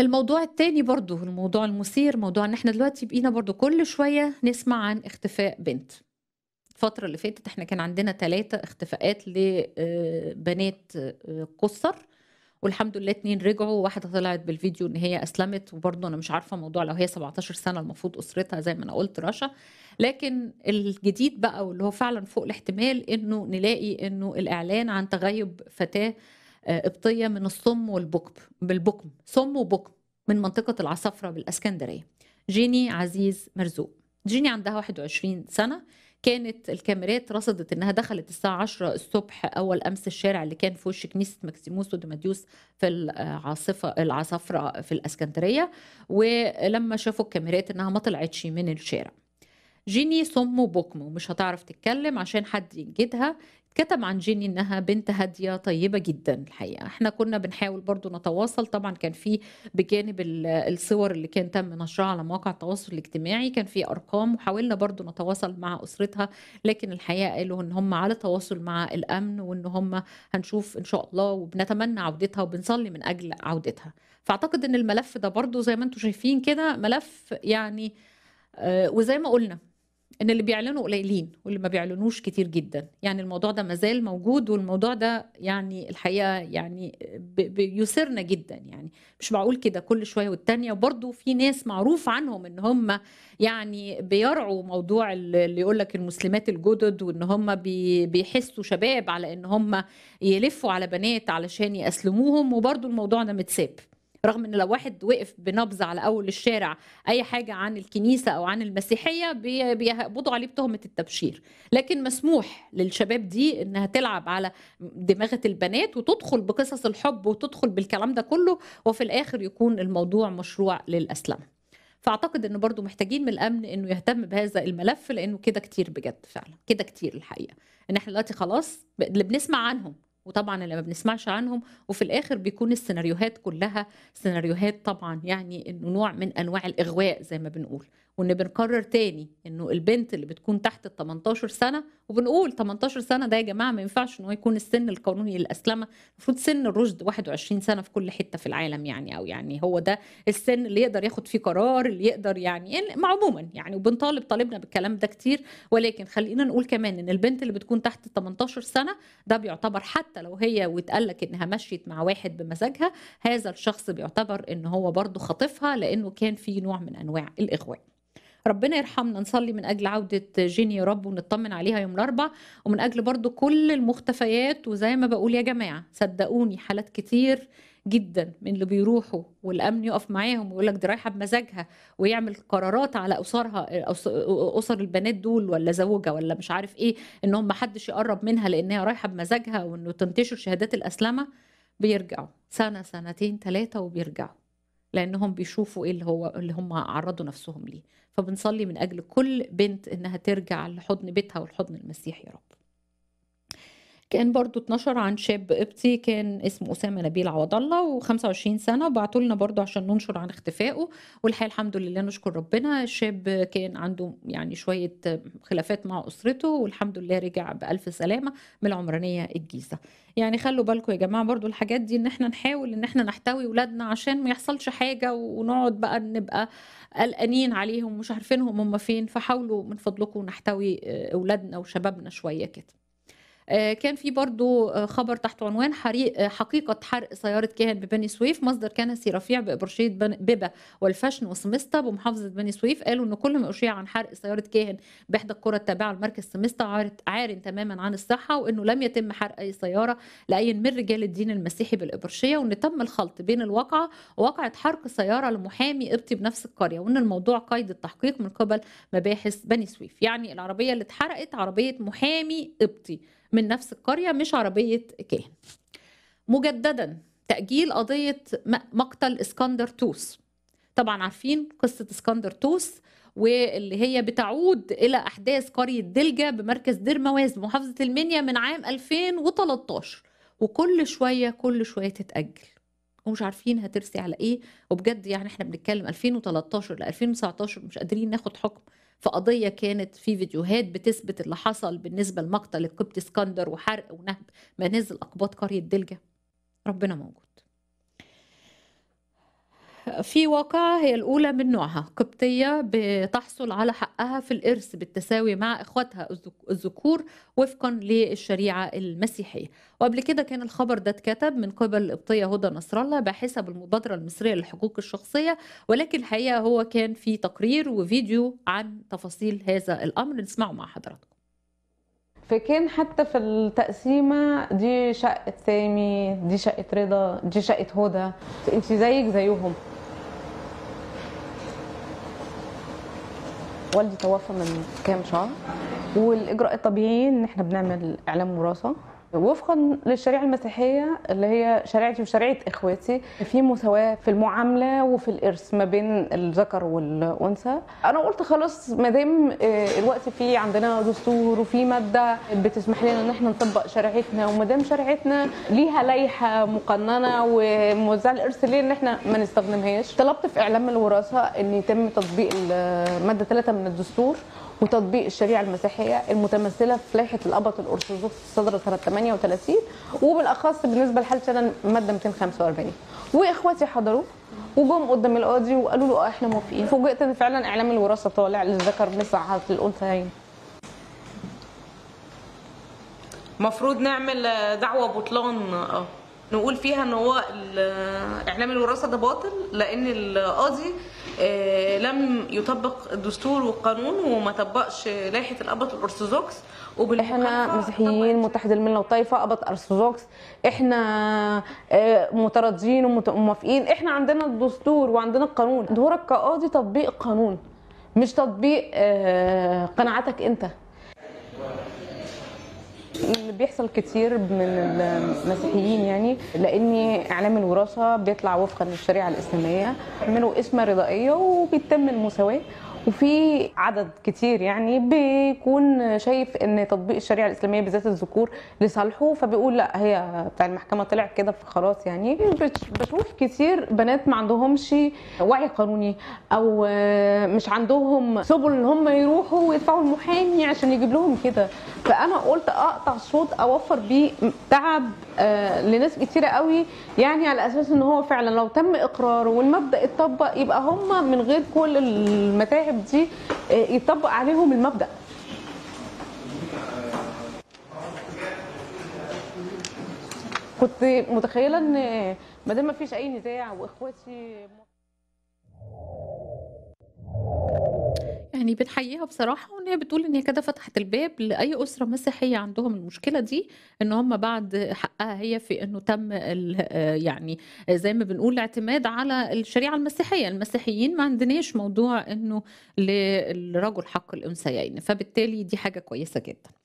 الموضوع الثاني برضو الموضوع المثير موضوع ان احنا دلوقتي بقينا برضو كل شوية نسمع عن اختفاء بنت الفترة اللي فاتت احنا كان عندنا ثلاثة اختفاءات لبنات آه، آه، قصر والحمد لله اتنين رجعوا واحدة طلعت بالفيديو ان هي اسلمت وبرضه انا مش عارفة موضوع لو هي 17 سنة المفروض اسرتها زي ما انا قلت رشا لكن الجديد بقى واللي هو فعلا فوق الاحتمال انه نلاقي انه الاعلان عن تغيب فتاة قبطيه من الصم والبكم بالبكم صم وبكم من منطقه العصفره بالاسكندريه جيني عزيز مرزوق جيني عندها 21 سنه كانت الكاميرات رصدت انها دخلت الساعه 10 الصبح اول امس الشارع اللي كان في وش كنيسه ماكسيموس وديماديوس في العاصفه العصفره في الاسكندريه ولما شافوا الكاميرات انها ما طلعتش من الشارع جيني صم بكم ومش هتعرف تتكلم عشان حد ينجدها كتب عن جيني انها بنت هاديه طيبه جدا الحقيقه احنا كنا بنحاول برضو نتواصل طبعا كان في بجانب الصور اللي كان تم نشرها على مواقع التواصل الاجتماعي كان في ارقام وحاولنا برضو نتواصل مع اسرتها لكن الحقيقه قالوا ان هم على تواصل مع الامن وان هم هنشوف ان شاء الله وبنتمنى عودتها وبنصلي من اجل عودتها فاعتقد ان الملف ده برضو زي ما انتم شايفين كده ملف يعني آه، وزي ما قلنا ان اللي بيعلنوا قليلين واللي ما بيعلنوش كتير جدا يعني الموضوع ده مازال موجود والموضوع ده يعني الحقيقه يعني بيسرنا جدا يعني مش معقول كده كل شويه والتانيه وبرده في ناس معروف عنهم ان هم يعني بيرعوا موضوع اللي يقول لك المسلمات الجدد وان هم بيحسوا شباب على ان هم يلفوا على بنات علشان يأسلموهم وبرده الموضوع ده متساب رغم ان لو واحد وقف بنبذ على اول الشارع اي حاجه عن الكنيسه او عن المسيحيه بيقبضوا عليه بتهمه التبشير لكن مسموح للشباب دي انها تلعب على دماغه البنات وتدخل بقصص الحب وتدخل بالكلام ده كله وفي الاخر يكون الموضوع مشروع للاسلام فاعتقد ان برضو محتاجين من الامن انه يهتم بهذا الملف لانه كده كتير بجد فعلا كده كتير الحقيقه ان احنا دلوقتي خلاص اللي بنسمع عنهم وطبعا اللي ما بنسمعش عنهم وفي الاخر بيكون السيناريوهات كلها سيناريوهات طبعا يعني انه نوع من انواع الاغواء زي ما بنقول وان بنكرر تاني انه البنت اللي بتكون تحت ال 18 سنه وبنقول 18 سنه ده يا جماعه ما ينفعش ان هو يكون السن القانوني للاسلمه المفروض سن الرشد 21 سنه في كل حته في العالم يعني او يعني هو ده السن اللي يقدر ياخد فيه قرار اللي يقدر يعني, يعني عموما يعني وبنطالب طالبنا بالكلام ده كتير ولكن خلينا نقول كمان ان البنت اللي بتكون تحت ال 18 سنه ده بيعتبر حتى لو هي واتقال لك انها مشيت مع واحد بمزاجها هذا الشخص بيعتبر ان هو برضه خاطفها لانه كان في نوع من انواع الاخوان ربنا يرحمنا نصلي من اجل عوده جيني يا رب ونطمن عليها يوم الاربع ومن اجل برضه كل المختفيات وزي ما بقول يا جماعه صدقوني حالات كتير جدا من اللي بيروحوا والامن يقف معاهم ويقول لك دي رايحه بمزاجها ويعمل قرارات على اسرها اسر البنات دول ولا زوجها ولا مش عارف ايه ان ما حدش يقرب منها لانها رايحه بمزاجها وانه تنتشر شهادات الاسلمه بيرجعوا سنه سنتين ثلاثه وبيرجعوا لانهم بيشوفوا ايه اللي هو اللي هم عرضوا نفسهم ليه فبنصلي من اجل كل بنت انها ترجع لحضن بيتها والحضن المسيحي يا رب كان برضو اتنشر عن شاب قبطي كان اسمه اسامه نبيل عوض الله و25 سنه وبعتوا لنا برضو عشان ننشر عن اختفائه والحقيقه الحمد لله نشكر ربنا الشاب كان عنده يعني شويه خلافات مع اسرته والحمد لله رجع بالف سلامه من العمرانيه الجيزه يعني خلوا بالكم يا جماعه برضو الحاجات دي ان احنا نحاول ان احنا نحتوي ولادنا عشان ما يحصلش حاجه ونقعد بقى نبقى قلقانين عليهم ومش عارفينهم هم فين فحاولوا من فضلكم نحتوي آه، اولادنا وشبابنا شويه كده آه، كان في برضو آه، خبر تحت عنوان حريق آه، حقيقة حرق سيارة كاهن ببني سويف مصدر كان رفيع بإبرشية بيبا والفشن وسمستا بمحافظة بني سويف قالوا أن كل ما أشيع عن حرق سيارة كاهن بإحدى القرى التابعة لمركز سمستا عار تماما عن الصحة وأنه لم يتم حرق أي سيارة لأي من رجال الدين المسيحي بالإبرشية وأن تم الخلط بين الواقعة وواقعة حرق سيارة لمحامي قبطي بنفس القرية وأن الموضوع قيد التحقيق من قبل مباحث بني سويف يعني العربية اللي اتحرقت عربية محامي قبطي من نفس القرية مش عربية كاهن مجددا تأجيل قضية مقتل اسكندر توس طبعا عارفين قصة اسكندر توس واللي هي بتعود إلى أحداث قرية دلجة بمركز دير مواز بمحافظة المنيا من عام 2013 وكل شوية كل شوية تتأجل ومش عارفين هترسي على ايه وبجد يعني احنا بنتكلم 2013 ل 2019 مش قادرين ناخد حكم في قضيه كانت في فيديوهات بتثبت اللي حصل بالنسبه لمقتل القبطي اسكندر وحرق ونهب منازل اقباط قريه دلجه ربنا موجود في واقعة هي الأولى من نوعها قبطية بتحصل على حقها في الإرث بالتساوي مع إخواتها الذكور وفقا للشريعة المسيحية وقبل كده كان الخبر ده اتكتب من قبل القبطية هدى نصر الله باحثة بالمبادرة المصرية للحقوق الشخصية ولكن الحقيقة هو كان في تقرير وفيديو عن تفاصيل هذا الأمر نسمعه مع حضراتكم فكان حتى في التقسيمه دي شقه سامي دي شقه رضا دي شقه هدى انت زيك زيهم والدي توفى من كام شهر والاجراء الطبيعي ان احنا بنعمل اعلام وراثه وفقا للشريعه المسيحيه اللي هي شريعتي وشريعه اخواتي في مساواه في المعامله وفي الارث ما بين الذكر والانثى انا قلت خلاص ما دام آه، الوقت في عندنا دستور وفي ماده بتسمح لنا ان احنا نطبق شريعتنا وما دام شريعتنا ليها لائحه مقننه وموزعه الارث ليه ان احنا ما نستخدمهاش طلبت في اعلام الوراثه ان يتم تطبيق الماده 3 من الدستور وتطبيق الشريعه المسيحيه المتمثله في لائحه الابط الارثوذكس الصدر سنه 38 وبالاخص بالنسبه لحاله الماده 245 واخواتي حضروا وجم قدام القاضي وقالوا له اه احنا موافقين فوجئت ان فعلا اعلام الوراثه طالع للذكر مثل عهد الانثيين المفروض نعمل آه، دعوه بطلان اه نقول فيها ان هو آه، اعلام الوراثه ده باطل لان القاضي آه، لم يطبق الدستور والقانون وما طبقش لائحه القبط الارثوذكس احنا مسيحيين متحد المله والطائفه قبط ارثوذكس احنا آه، متردين وموافقين احنا عندنا الدستور وعندنا القانون دورك كقاضي تطبيق قانون مش تطبيق آه، قناعاتك انت بيحصل كتير من المسيحيين يعني لاني اعلام الوراثه بيطلع وفقا للشريعه الاسلاميه بيعملوا قسمه رضائيه وبيتم المساواه وفي عدد كتير يعني بيكون شايف ان تطبيق الشريعه الاسلاميه بذات الذكور لصالحه فبيقول لا هي بتاع المحكمه طلع كده فخلاص يعني بشوف كتير بنات ما عندهمش وعي قانوني او مش عندهم سبل ان هم يروحوا ويدفعوا المحامي عشان يجيب لهم كده فانا قلت اقطع صوت اوفر بيه تعب آه، لناس كتيره قوي يعني على اساس ان هو فعلا لو تم اقراره والمبدا اتطبق يبقى هم من غير كل المتاعب دي آه، يطبق عليهم المبدا كنت متخيله ان ما دام مفيش اي نزاع واخواتي يعني بنحييها بصراحة وإن هي بتقول إن هي كده فتحت الباب لأي أسرة مسيحية عندهم المشكلة دي إن هم بعد حقها هي في إنه تم آه، يعني زي ما بنقول الاعتماد على الشريعة المسيحية المسيحيين ما عندناش موضوع إنه للرجل حق الأنثيين فبالتالي دي حاجة كويسة جدا